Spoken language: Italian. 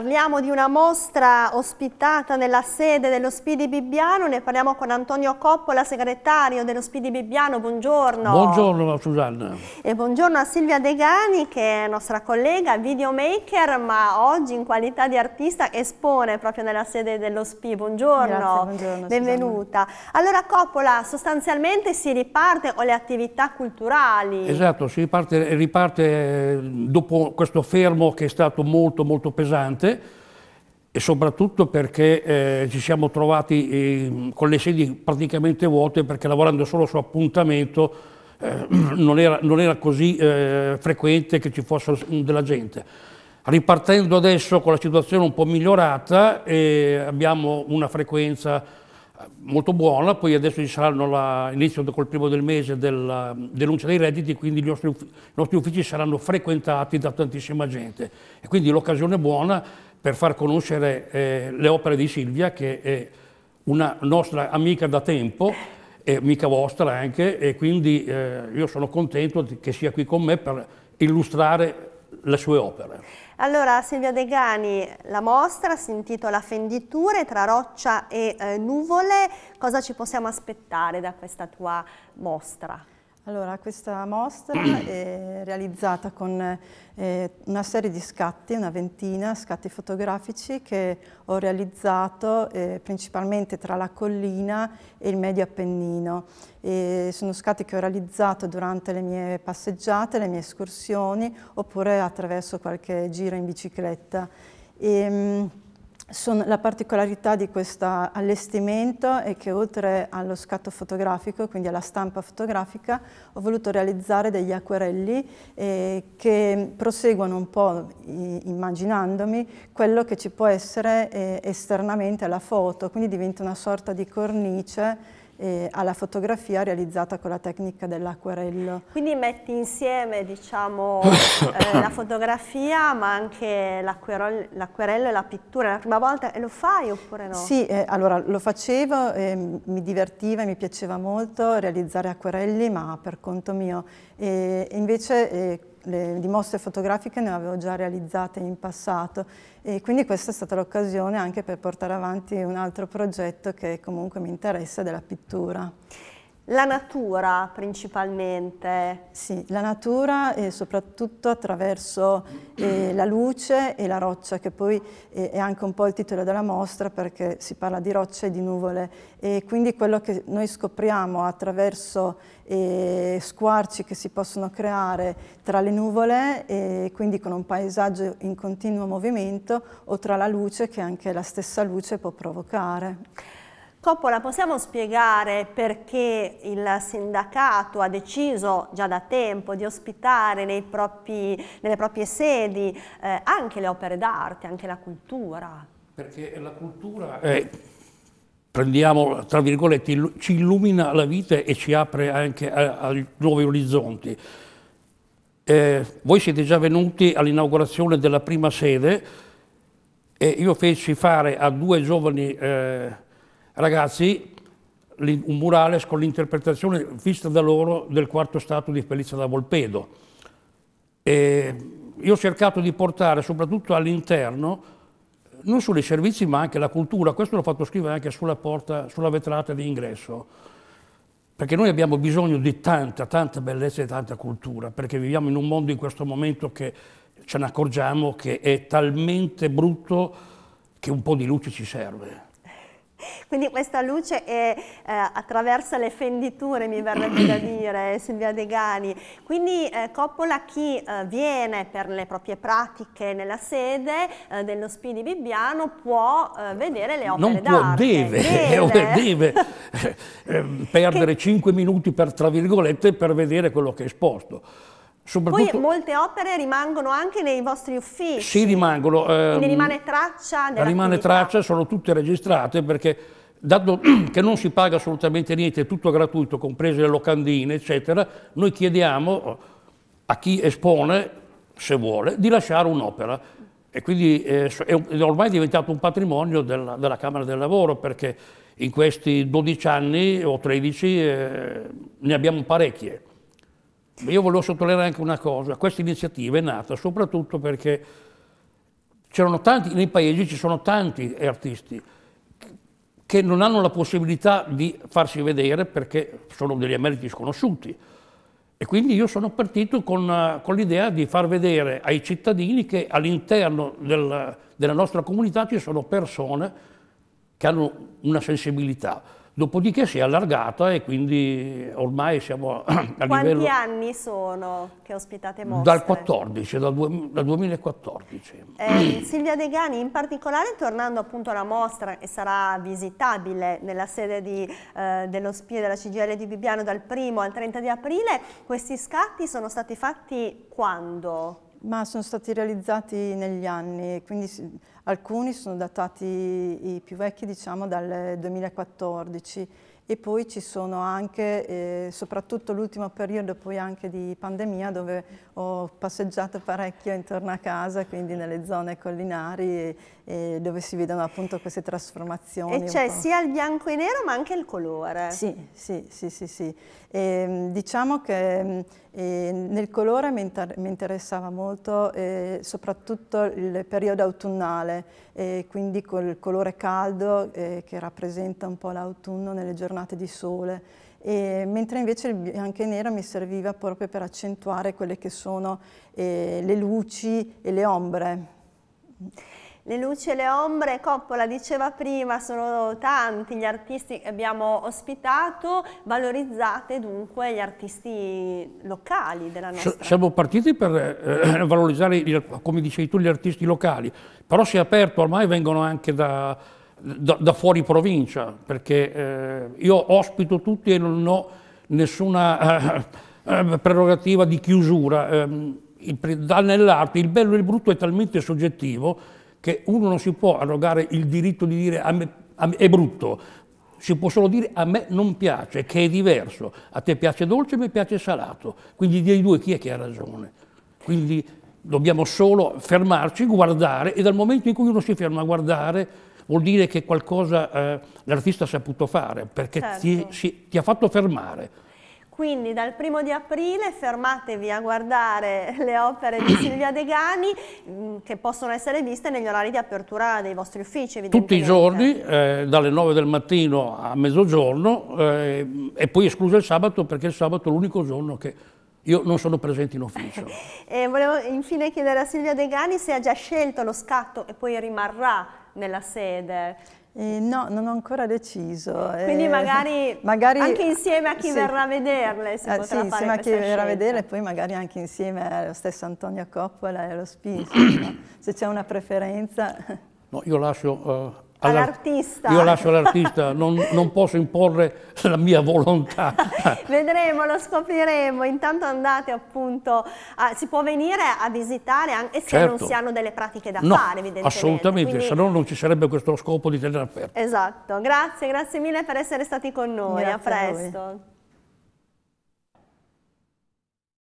Parliamo di una mostra ospitata nella sede dello Spidi Bibbiano, ne parliamo con Antonio Coppola, segretario dello Spidi Bibbiano, buongiorno. Buongiorno Susanna. E buongiorno a Silvia Degani che è nostra collega, videomaker, ma oggi in qualità di artista espone proprio nella sede dello Spidi, buongiorno. Grazie, buongiorno Benvenuta. Susanna. Allora Coppola, sostanzialmente si riparte con le attività culturali. Esatto, si riparte, riparte eh, dopo questo fermo che è stato molto molto pesante grande e soprattutto perché eh, ci siamo trovati eh, con le sedi praticamente vuote perché lavorando solo su appuntamento eh, non, era, non, era, così eh, frequente che ci fosse della gente. Ripartendo adesso con la situazione un po' migliorata eh, abbiamo una frequenza molto buona, poi adesso ci saranno la, inizio col primo del mese della ehm, denuncia dei redditi, quindi i nostri, i nostri uffici saranno frequentati da tantissima gente e quindi l'occasione buona per far conoscere eh, le opere di Silvia che è una nostra amica da tempo e amica vostra anche e quindi eh, io sono contento che sia qui con me per illustrare le sue opere. Allora, Silvia Degani, la mostra si intitola Fenditure tra roccia e eh, nuvole. Cosa ci possiamo aspettare da questa tua mostra? Allora, questa mostra è realizzata con eh, una serie di scatti, una ventina, scatti fotografici che ho realizzato eh, principalmente tra la collina e il medio Appennino. E sono scatti che ho realizzato durante le mie passeggiate, le mie escursioni oppure attraverso qualche giro in bicicletta. E, ehm, sono, la particolarità di questo allestimento è che oltre allo scatto fotografico, quindi alla stampa fotografica, ho voluto realizzare degli acquerelli eh, che proseguono un po', immaginandomi, quello che ci può essere eh, esternamente alla foto, quindi diventa una sorta di cornice eh, alla fotografia realizzata con la tecnica dell'acquerello. Quindi metti insieme diciamo, eh, la fotografia ma anche l'acquerello e la pittura, la prima volta e lo fai oppure no? Sì, eh, allora lo facevo, mi divertiva e mi piaceva molto realizzare acquerelli ma per conto mio. invece eh, le, di mostre fotografiche ne avevo già realizzate in passato e quindi questa è stata l'occasione anche per portare avanti un altro progetto che comunque mi interessa della pittura. La natura principalmente. Sì, la natura e soprattutto attraverso eh, la luce e la roccia, che poi eh, è anche un po' il titolo della mostra perché si parla di roccia e di nuvole. E quindi quello che noi scopriamo attraverso eh, squarci che si possono creare tra le nuvole, e quindi con un paesaggio in continuo movimento, o tra la luce che anche la stessa luce può provocare. Coppola, possiamo spiegare perché il sindacato ha deciso già da tempo di ospitare propri, nelle proprie sedi eh, anche le opere d'arte, anche la cultura? Perché la cultura, eh, prendiamo tra virgolette, ci illumina la vita e ci apre anche a, a nuovi orizzonti. Eh, voi siete già venuti all'inaugurazione della prima sede e io feci fare a due giovani eh, ragazzi un murales con l'interpretazione vista da loro del quarto stato di Felice da Volpedo. E io ho cercato di portare soprattutto all'interno, non solo i servizi ma anche la cultura, questo l'ho fatto scrivere anche sulla, porta, sulla vetrata di ingresso, perché noi abbiamo bisogno di tanta, tanta bellezza e tanta cultura, perché viviamo in un mondo in questo momento che ce ne accorgiamo che è talmente brutto che un po' di luce ci serve quindi questa luce è, eh, attraversa le fenditure, mi verrebbe da dire, eh, Silvia De Gani. Quindi eh, Coppola chi eh, viene per le proprie pratiche nella sede eh, dello Spidi Bibbiano può eh, vedere le opere non può, Deve, deve, deve perdere che... 5 minuti per, tra virgolette per vedere quello che è esposto. Poi molte opere rimangono anche nei vostri uffici. Sì, rimangono. Ehm, Quindi rimane traccia della Rimane traccia, sono tutte registrate perché dato che non si paga assolutamente niente, è tutto gratuito, comprese le locandine, eccetera, noi chiediamo a chi espone, se vuole, di lasciare un'opera. E quindi eh, è ormai diventato un patrimonio della, della, Camera del Lavoro, perché in questi 12 anni o 13 eh, ne abbiamo parecchie. Io volevo sottolineare anche una cosa, questa iniziativa è nata soprattutto perché c'erano tanti, nei paesi ci sono tanti artisti, che non hanno la possibilità di farsi vedere perché sono degli emeriti sconosciuti. E quindi io sono partito con, eh, con l'idea di far vedere ai cittadini che all'interno del, della nostra comunità ci sono persone che hanno una sensibilità. Dopodiché si è allargata e quindi ormai siamo a Quanti livello... Quanti anni sono che ospitate mostre? Dal 14, dal, due, dal 2014. Eh, Silvia Degani, in particolare tornando appunto alla mostra che sarà visitabile nella sede di, eh, dello SPIE della CGL di Bibbiano dal 1 al 30 di aprile, questi scatti sono stati fatti quando? Ma sono stati realizzati negli anni, quindi alcuni sono datati i più vecchi diciamo dal 2014 e poi ci sono anche, eh, soprattutto l'ultimo periodo poi anche di pandemia dove ho passeggiato parecchio intorno a casa, quindi nelle zone collinari e, e dove si vedono appunto queste trasformazioni. E c'è sia il bianco e nero ma anche il colore. Sì, sì, sì, sì. sì. E, ehm, diciamo che mm, e nel colore mi, inter mi interessava molto eh, soprattutto il periodo autunnale, eh, quindi col colore caldo eh, che rappresenta un po' l'autunno nelle giornate di sole, e, mentre invece il bianco e nero mi serviva proprio per accentuare quelle che sono le luci e le ombre. Le luci e le ombre, Coppola diceva prima, sono tanti gli artisti che abbiamo ospitato, valorizzate dunque gli artisti locali della nostra. Siamo partiti per eh, valorizzare, come dicevi tu, gli artisti locali, però si è aperto, ormai vengono anche da, da, da fuori provincia, perché eh, io ospito tutti e non ho nessuna eh, eh prerogativa di chiusura. Ehm, nell'arte il bello e il brutto è talmente soggettivo che uno non si può arrogare il diritto di dire a me, a me è brutto, si può solo dire a me non piace, che è diverso, a te piace dolce, a me piace salato, quindi dei due chi è che ha ragione? Quindi dobbiamo solo fermarci, guardare e dal momento in cui uno si ferma a guardare vuol dire che qualcosa eh, l'artista ha saputo fare perché certo. ti, si, ti ha fatto fermare. Quindi dal primo di aprile fermatevi a guardare le opere di Silvia Degani mm, che possono essere viste negli orari di apertura dei vostri uffici. Tutti i giorni, eh, dalle 9 del mattino a mezzogiorno eh, e poi escluso il sabato perché il sabato è l'unico giorno che io non sono presente in ufficio. e volevo infine chiedere a Silvia Degani se ha già scelto lo scatto e poi rimarrà nella sede eh, no, non ho ancora deciso. Eh. Quindi eh, magari, magari, anche insieme a chi sì. verrà a vederle si eh, potrà sì, fare insieme a chi scelta. verrà a vederle e poi magari anche insieme allo stesso Antonio Coppola e allo Spinsi, no? se c'è una preferenza. No, io lascio eh, all'artista. Io lascio all'artista, non, non, posso imporre la mia volontà. Vedremo, lo scopriremo. Intanto andate appunto, a, si può venire a visitare anche se certo. non si hanno delle pratiche da no, fare, evidentemente. Assolutamente, Quindi... se no non ci sarebbe questo scopo di tenere aperto. Esatto, grazie, grazie mille per essere stati con noi, grazie a presto. A